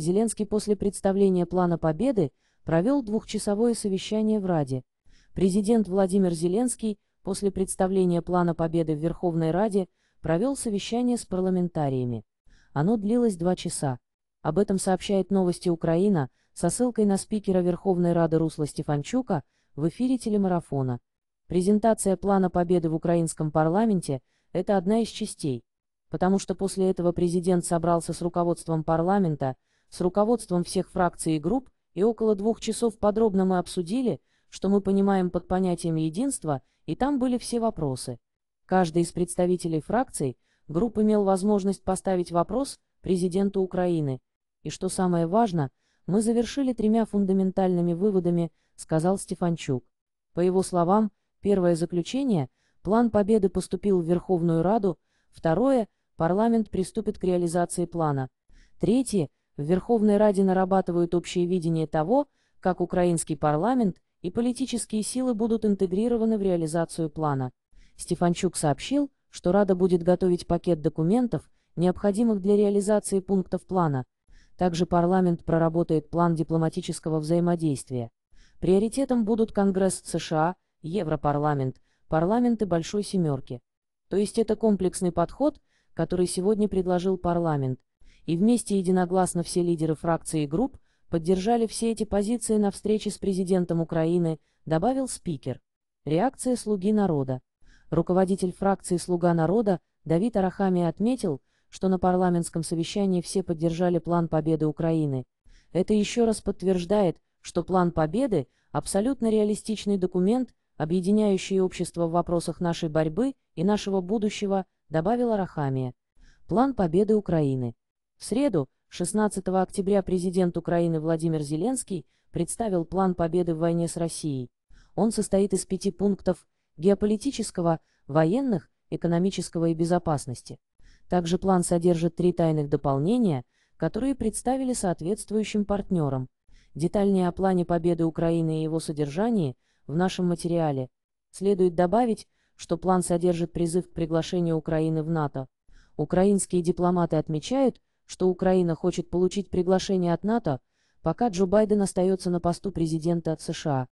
Зеленский после представления плана победы провел двухчасовое совещание в Раде. Президент Владимир Зеленский после представления плана победы в Верховной Раде провел совещание с парламентариями. Оно длилось два часа. Об этом сообщает новости Украина со ссылкой на спикера Верховной Рады Русла Стефанчука в эфире телемарафона. Презентация плана победы в украинском парламенте – это одна из частей, потому что после этого президент собрался с руководством парламента – с руководством всех фракций и групп, и около двух часов подробно мы обсудили, что мы понимаем под понятием единства, и там были все вопросы. Каждый из представителей фракций групп имел возможность поставить вопрос президенту Украины. И что самое важно, мы завершили тремя фундаментальными выводами, сказал Стефанчук. По его словам, первое заключение – план победы поступил в Верховную Раду, второе – парламент приступит к реализации плана, третье – в Верховной Раде нарабатывают общее видение того, как украинский парламент и политические силы будут интегрированы в реализацию плана. Стефанчук сообщил, что Рада будет готовить пакет документов, необходимых для реализации пунктов плана. Также парламент проработает план дипломатического взаимодействия. Приоритетом будут Конгресс США, Европарламент, парламенты Большой Семерки. То есть это комплексный подход, который сегодня предложил парламент и вместе единогласно все лидеры фракций и групп поддержали все эти позиции на встрече с президентом Украины, добавил спикер. Реакция «Слуги народа». Руководитель фракции «Слуга народа» Давид Арахами отметил, что на парламентском совещании все поддержали план победы Украины. Это еще раз подтверждает, что план победы – абсолютно реалистичный документ, объединяющий общество в вопросах нашей борьбы и нашего будущего, добавила Рахамия. План победы Украины. В среду, 16 октября, президент Украины Владимир Зеленский представил план победы в войне с Россией. Он состоит из пяти пунктов геополитического, военных, экономического и безопасности. Также план содержит три тайных дополнения, которые представили соответствующим партнерам. Детальнее о плане победы Украины и его содержании в нашем материале. Следует добавить, что план содержит призыв к приглашению Украины в НАТО. Украинские дипломаты отмечают, что Украина хочет получить приглашение от НАТО, пока Джо Байден остается на посту президента от США.